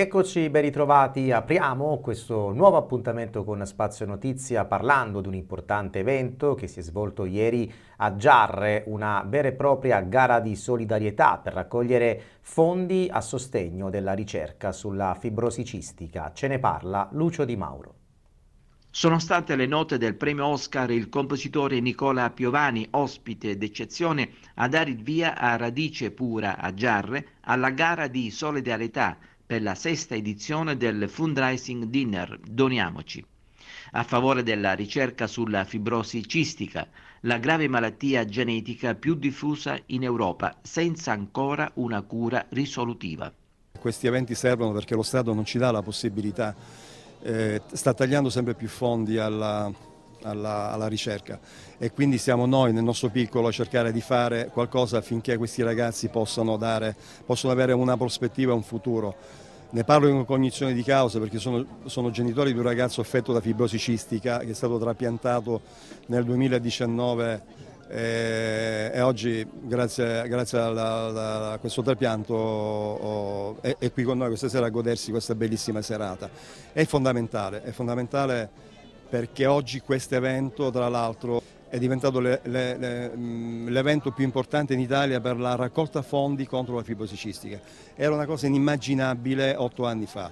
Eccoci, ben ritrovati. Apriamo questo nuovo appuntamento con Spazio Notizia parlando di un importante evento che si è svolto ieri a Giarre, una vera e propria gara di solidarietà per raccogliere fondi a sostegno della ricerca sulla fibrosicistica. Ce ne parla Lucio Di Mauro. Sono state le note del premio Oscar il compositore Nicola Piovani, ospite d'eccezione, a dare il via a Radice Pura a Giarre alla gara di solidarietà per la sesta edizione del fundraising dinner Doniamoci a favore della ricerca sulla fibrosi cistica, la grave malattia genetica più diffusa in Europa, senza ancora una cura risolutiva. Questi eventi servono perché lo Stato non ci dà la possibilità, eh, sta tagliando sempre più fondi alla alla, alla, ricerca e quindi siamo noi nel nostro piccolo a cercare di fare qualcosa affinché questi ragazzi possano, dare, possano avere una prospettiva e un futuro. Ne parlo in cognizione di causa perché sono, sono genitore di un ragazzo affetto da fibrosi cistica che è stato trapiantato nel 2019 e, eh, e, oggi grazie, grazie alla, alla, a questo trapianto oh, è, è, qui con noi questa sera a godersi questa bellissima serata. È fondamentale, è fondamentale perché oggi questo evento tra l'altro è diventato mm, l'evento più importante in Italia per la raccolta fondi contro la fibrosicistica. Era una cosa inimmaginabile otto anni fa.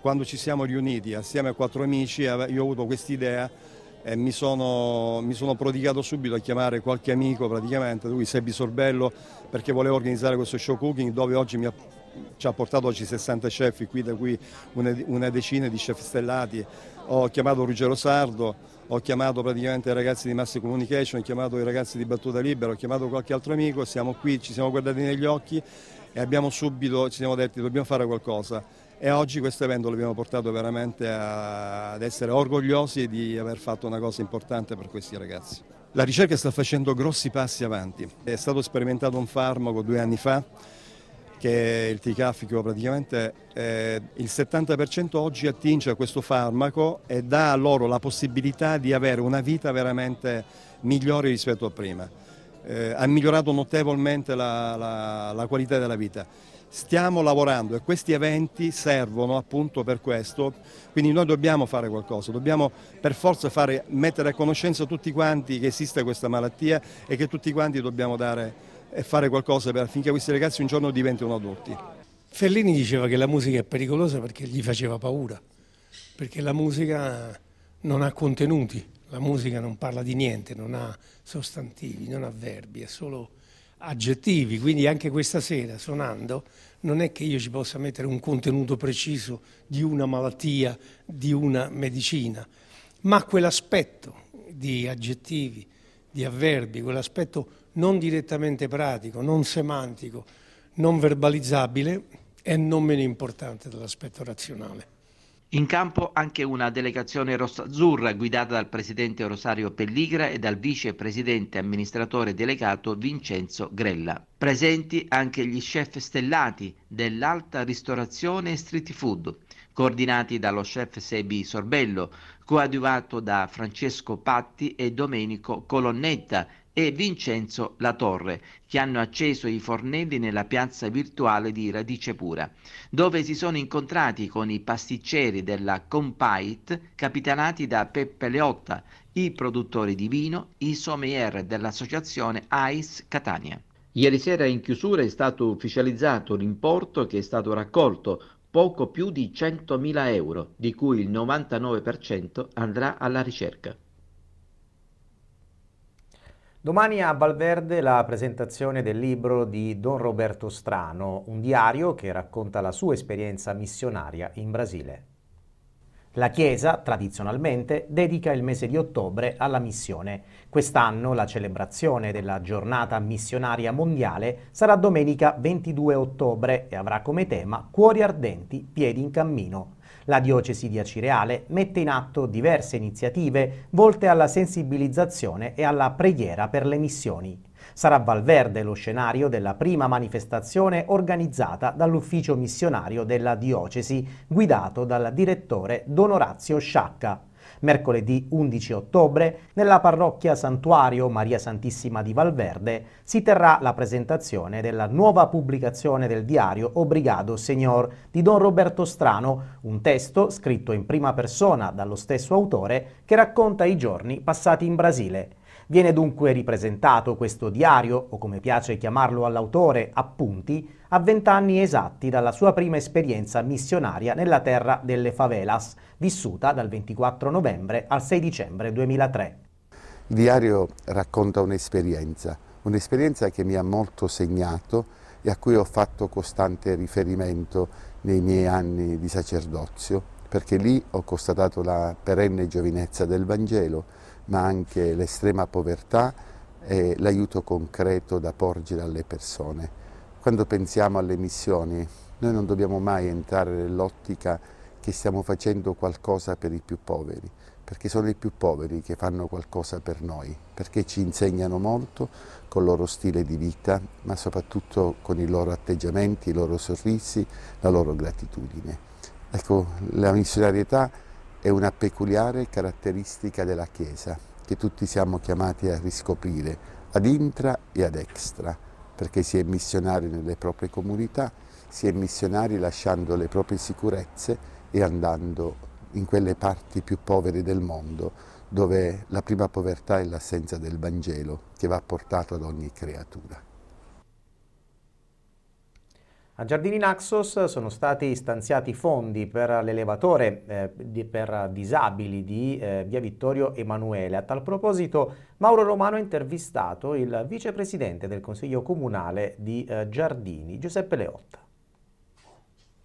Quando ci siamo riuniti assieme a quattro amici io ho avuto quest'idea e mi sono, mi sono, prodigato subito a chiamare qualche amico praticamente, lui Sebi Sorbello, perché volevo organizzare questo show cooking dove oggi mi ha ci ha portato oggi 60 chef, qui da qui una, decina di chef stellati ho chiamato Ruggero Sardo, ho chiamato praticamente i ragazzi di Massi Communication, ho chiamato i ragazzi di Battuta Libera, ho chiamato qualche altro amico, siamo qui, ci siamo guardati negli occhi e abbiamo subito, ci siamo detti dobbiamo fare qualcosa e oggi questo evento l'abbiamo portato veramente a, ad essere orgogliosi di aver fatto una cosa importante per questi ragazzi. La ricerca sta facendo grossi passi avanti, è stato sperimentato un farmaco due anni fa che il ticafico praticamente eh, il 70% oggi attinge a questo farmaco e dà loro la possibilità di avere una vita veramente migliore rispetto a prima. Eh, ha migliorato notevolmente la, la, la qualità della vita. Stiamo lavorando e questi eventi servono appunto per questo, quindi noi dobbiamo fare qualcosa, dobbiamo per forza fare, mettere a conoscenza tutti quanti che esiste questa malattia e che tutti quanti dobbiamo dare e fare qualcosa affinché questi ragazzi un giorno diventino adulti. Fellini diceva che la musica è pericolosa perché gli faceva paura, perché la musica non ha contenuti, la musica non parla di niente, non ha sostantivi, non ha verbi, è solo aggettivi, quindi anche questa sera suonando non è che io ci possa mettere un contenuto preciso di una malattia, di una medicina, ma quell'aspetto di aggettivi, di avverbi, quell'aspetto non direttamente pratico, non semantico, non verbalizzabile e non meno importante dell'aspetto razionale. In campo anche una delegazione rossa-azzurra guidata dal presidente Rosario Pelligra e dal vicepresidente amministratore delegato Vincenzo Grella. Presenti anche gli chef stellati dell'alta ristorazione e street food, coordinati dallo chef Sebi Sorbello, coadiuvato da Francesco Patti e Domenico Colonnetta, e Vincenzo Latorre, che hanno acceso i fornelli nella piazza virtuale di Radice Pura, dove si sono incontrati con i pasticceri della Compait, capitanati da Peppe Leotta, i produttori di vino, i sommelier dell'associazione AIS Catania. Ieri sera in chiusura è stato ufficializzato l'importo che è stato raccolto poco più di 100.000 euro, di cui il 99% andrà alla ricerca. Domani a Valverde la presentazione del libro di Don Roberto Strano, un diario che racconta la sua esperienza missionaria in Brasile. La Chiesa, tradizionalmente, dedica il mese di ottobre alla missione. Quest'anno la celebrazione della giornata missionaria mondiale sarà domenica 22 ottobre e avrà come tema Cuori ardenti, piedi in cammino. La diocesi di Acireale mette in atto diverse iniziative volte alla sensibilizzazione e alla preghiera per le missioni. Sarà Valverde lo scenario della prima manifestazione organizzata dall'ufficio missionario della diocesi, guidato dal direttore Don Orazio Sciacca mercoledì 11 ottobre, nella parrocchia Santuario Maria Santissima di Valverde, si terrà la presentazione della nuova pubblicazione del diario Obrigado Signor di Don Roberto Strano, un testo scritto in prima persona dallo stesso autore che racconta i giorni passati in Brasile. Viene dunque ripresentato questo diario, o come piace chiamarlo all'autore, appunti, a vent'anni esatti dalla sua prima esperienza missionaria nella terra delle favelas, vissuta dal 24 novembre al 6 dicembre 2003. Il diario racconta un'esperienza, un'esperienza che mi ha molto segnato e a cui ho fatto costante riferimento nei miei anni di sacerdozio, perché lì ho constatato la perenne giovinezza del Vangelo, ma anche l'estrema povertà e l'aiuto concreto da porgere alle persone. Quando pensiamo alle missioni, noi non dobbiamo mai entrare nell'ottica che stiamo facendo qualcosa per i più poveri, perché sono i più poveri che fanno qualcosa per noi, perché ci insegnano molto con il loro stile di vita, ma soprattutto con i loro atteggiamenti, i loro sorrisi, la loro gratitudine. Ecco, la missionarietà è è una peculiare caratteristica della Chiesa che tutti siamo chiamati a riscoprire ad intra e ad extra, perché si è missionari nelle proprie comunità, si è missionari lasciando le proprie sicurezze e andando in quelle parti più povere del mondo dove la prima povertà è l'assenza del Vangelo che va portato ad ogni creatura. A Giardini Naxos sono stati stanziati fondi per l'elevatore eh, di, per disabili di eh, via Vittorio Emanuele. A tal proposito Mauro Romano ha intervistato il vicepresidente del Consiglio Comunale di eh, Giardini, Giuseppe Leotta.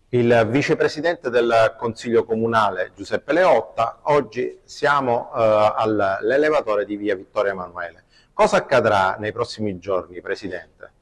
Il vicepresidente del Consiglio Comunale Giuseppe Leotta, oggi siamo eh, all'elevatore di via Vittorio Emanuele. Cosa accadrà nei prossimi giorni, Presidente?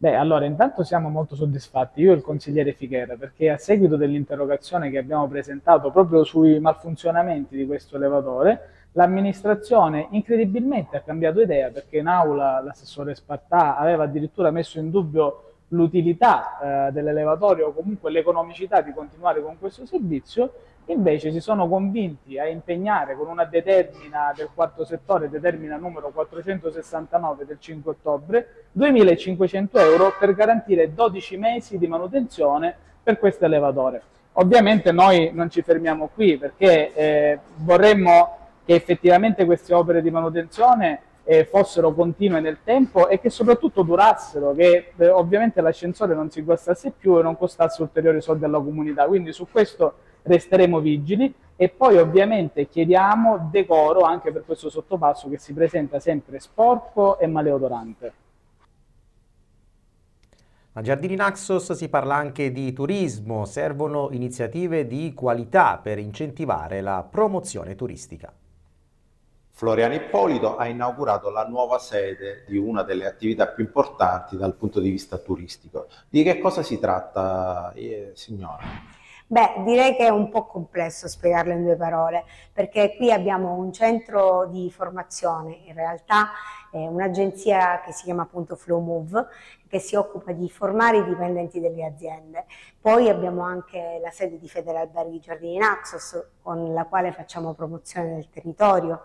Beh, allora intanto siamo molto soddisfatti, io e il consigliere Fichera, perché a seguito dell'interrogazione che abbiamo presentato proprio sui malfunzionamenti di questo elevatore, l'amministrazione incredibilmente ha cambiato idea perché in aula l'assessore Spartà aveva addirittura messo in dubbio l'utilità eh, dell'elevatore o comunque l'economicità di continuare con questo servizio invece si sono convinti a impegnare con una determina del quarto settore, determina numero 469 del 5 ottobre, 2.500 euro per garantire 12 mesi di manutenzione per questo elevatore. Ovviamente noi non ci fermiamo qui perché eh, vorremmo che effettivamente queste opere di manutenzione eh, fossero continue nel tempo e che soprattutto durassero, che eh, ovviamente l'ascensore non si guastasse più e non costasse ulteriori soldi alla comunità. Quindi su questo resteremo vigili e poi ovviamente chiediamo decoro anche per questo sottopasso che si presenta sempre sporco e maleodorante. A Giardini Naxos si parla anche di turismo, servono iniziative di qualità per incentivare la promozione turistica. Floriano Ippolito ha inaugurato la nuova sede di una delle attività più importanti dal punto di vista turistico. Di che cosa si tratta, eh, signora? Beh, direi che è un po' complesso spiegarlo in due parole, perché qui abbiamo un centro di formazione, in realtà è un'agenzia che si chiama appunto FlowMove, che si occupa di formare i dipendenti delle aziende. Poi abbiamo anche la sede di Federalberghi Giardini Naxos, con la quale facciamo promozione del territorio,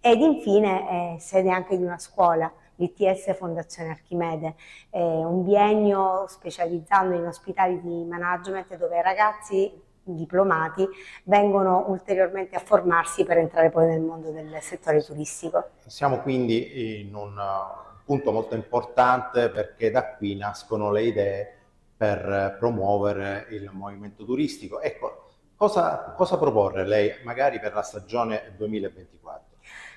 ed infine è sede anche di una scuola, l'ITS Fondazione Archimede, eh, un biennio specializzando in ospitali di management dove i ragazzi diplomati vengono ulteriormente a formarsi per entrare poi nel mondo del settore turistico. Siamo quindi in un uh, punto molto importante perché da qui nascono le idee per promuovere il movimento turistico. Ecco, cosa, cosa proporre lei magari per la stagione 2024?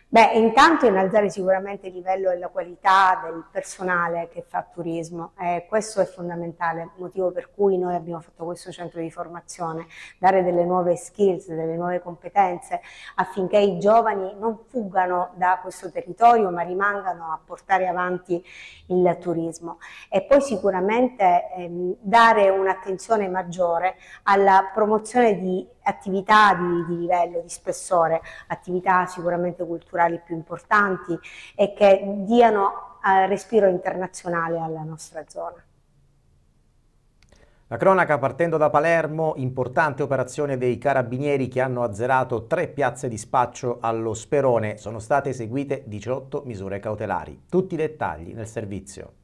Beh, intanto innalzare sicuramente il livello e la qualità del personale che fa turismo, eh, questo è fondamentale, motivo per cui noi abbiamo fatto questo centro di formazione, dare delle nuove skills, delle nuove competenze affinché i giovani non fuggano da questo territorio ma rimangano a portare avanti il turismo e poi sicuramente ehm, dare un'attenzione maggiore alla promozione di attività di, di, livello, di spessore, attività sicuramente culturali più importanti e che diano eh, respiro internazionale alla nostra zona. La cronaca partendo da Palermo, importante operazione dei carabinieri che hanno azzerato tre piazze di spaccio allo Sperone. Sono state eseguite 18 misure cautelari. Tutti i dettagli nel servizio.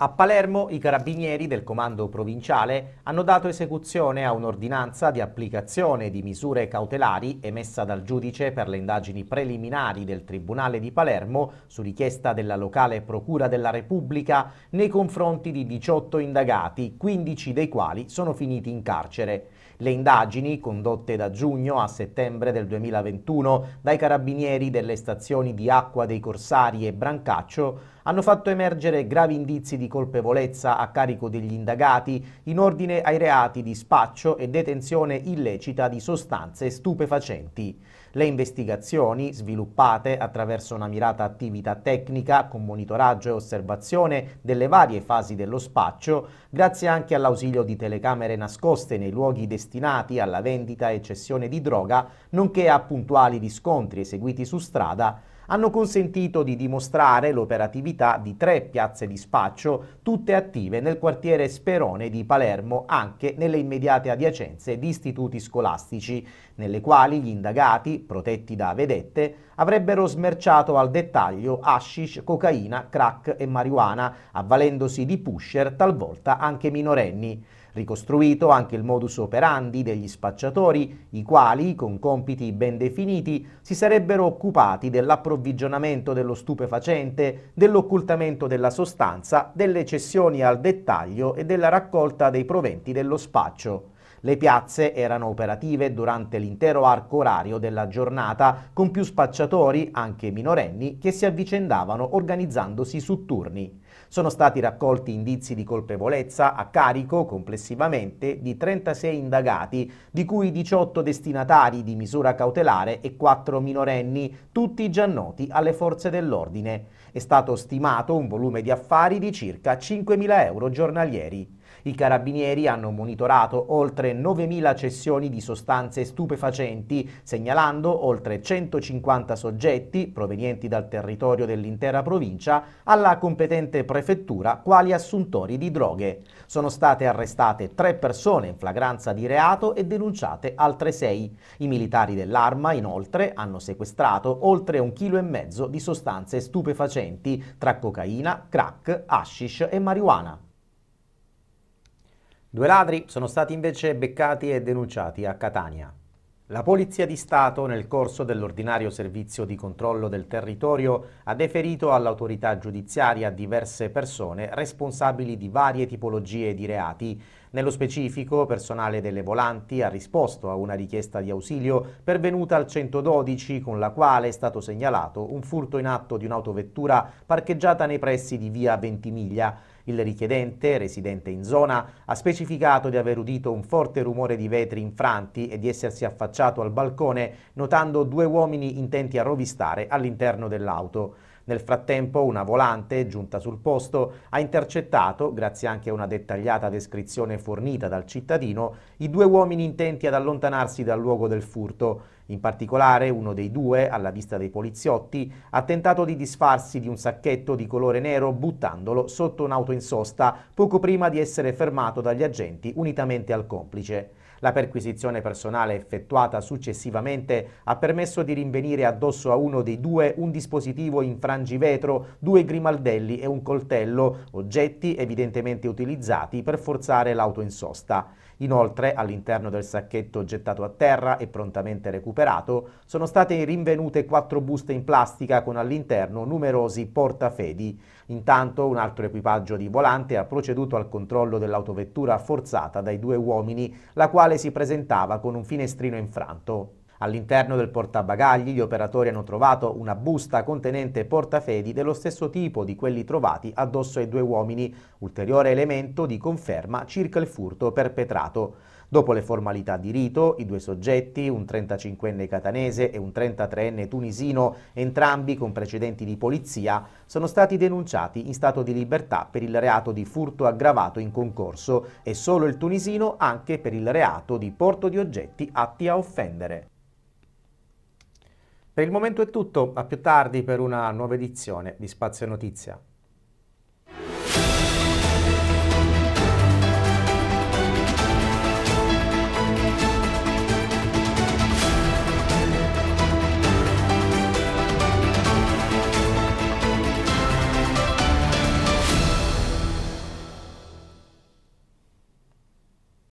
A Palermo i carabinieri del comando provinciale hanno dato esecuzione a un'ordinanza di applicazione di misure cautelari emessa dal giudice per le indagini preliminari del Tribunale di Palermo su richiesta della locale Procura della Repubblica nei confronti di 18 indagati, 15 dei quali sono finiti in carcere. Le indagini, condotte da giugno a settembre del 2021 dai carabinieri delle stazioni di Acqua dei Corsari e Brancaccio, hanno fatto emergere gravi indizi di colpevolezza a carico degli indagati in ordine ai reati di spaccio e detenzione illecita di sostanze stupefacenti. Le investigazioni, sviluppate attraverso una mirata attività tecnica con monitoraggio e osservazione delle varie fasi dello spaccio, grazie anche all'ausilio di telecamere nascoste nei luoghi destinati alla vendita e cessione di droga, nonché a puntuali riscontri eseguiti su strada, hanno consentito di dimostrare l'operatività di tre piazze di spaccio, tutte attive nel quartiere Sperone di Palermo, anche nelle immediate adiacenze di istituti scolastici, nelle quali gli indagati, protetti da vedette, avrebbero smerciato al dettaglio hashish, cocaina, crack e marijuana, avvalendosi di pusher talvolta anche minorenni ricostruito anche il modus operandi degli spacciatori, i quali, con compiti ben definiti, si sarebbero occupati dell'approvvigionamento dello stupefacente, dell'occultamento della sostanza, delle cessioni al dettaglio e della raccolta dei proventi dello spaccio. Le piazze erano operative durante l'intero arco orario della giornata, con più spacciatori, anche minorenni, che si avvicendavano organizzandosi su turni. Sono stati raccolti indizi di colpevolezza a carico complessivamente di 36 indagati, di cui 18 destinatari di misura cautelare e 4 minorenni, tutti già noti alle forze dell'ordine. È stato stimato un volume di affari di circa 5.000 euro giornalieri. I carabinieri hanno monitorato oltre 9.000 cessioni di sostanze stupefacenti, segnalando oltre 150 soggetti provenienti dal territorio dell'intera provincia alla competente prefettura quali assuntori di droghe. Sono state arrestate tre persone in flagranza di reato e denunciate altre sei. I militari dell'arma inoltre hanno sequestrato oltre un chilo e mezzo di sostanze stupefacenti tra cocaina, crack, hashish e marijuana. Due ladri sono stati invece beccati e denunciati a Catania. La Polizia di Stato, nel corso dell'ordinario servizio di controllo del territorio, ha deferito all'autorità giudiziaria diverse persone responsabili di varie tipologie di reati. Nello specifico, personale delle volanti ha risposto a una richiesta di ausilio pervenuta al 112 con la quale è stato segnalato un furto in atto di un'autovettura parcheggiata nei pressi di via Ventimiglia. Il richiedente, residente in zona, ha specificato di aver udito un forte rumore di vetri infranti e di essersi affacciato al balcone notando due uomini intenti a rovistare all'interno dell'auto. Nel frattempo una volante, giunta sul posto, ha intercettato, grazie anche a una dettagliata descrizione fornita dal cittadino, i due uomini intenti ad allontanarsi dal luogo del furto. In particolare uno dei due, alla vista dei poliziotti, ha tentato di disfarsi di un sacchetto di colore nero buttandolo sotto un'auto in sosta poco prima di essere fermato dagli agenti unitamente al complice. La perquisizione personale effettuata successivamente ha permesso di rinvenire addosso a uno dei due un dispositivo in frangivetro, due grimaldelli e un coltello, oggetti evidentemente utilizzati per forzare l'auto in sosta. Inoltre, all'interno del sacchetto gettato a terra e prontamente recuperato, sono state rinvenute quattro buste in plastica con all'interno numerosi portafedi. Intanto un altro equipaggio di volante ha proceduto al controllo dell'autovettura forzata dai due uomini, la quale si presentava con un finestrino infranto. All'interno del portabagagli gli operatori hanno trovato una busta contenente portafedi dello stesso tipo di quelli trovati addosso ai due uomini, ulteriore elemento di conferma circa il furto perpetrato. Dopo le formalità di rito, i due soggetti, un 35enne catanese e un 33enne tunisino, entrambi con precedenti di polizia, sono stati denunciati in stato di libertà per il reato di furto aggravato in concorso e solo il tunisino anche per il reato di porto di oggetti atti a offendere. Per il momento è tutto, a più tardi per una nuova edizione di Spazio Notizia.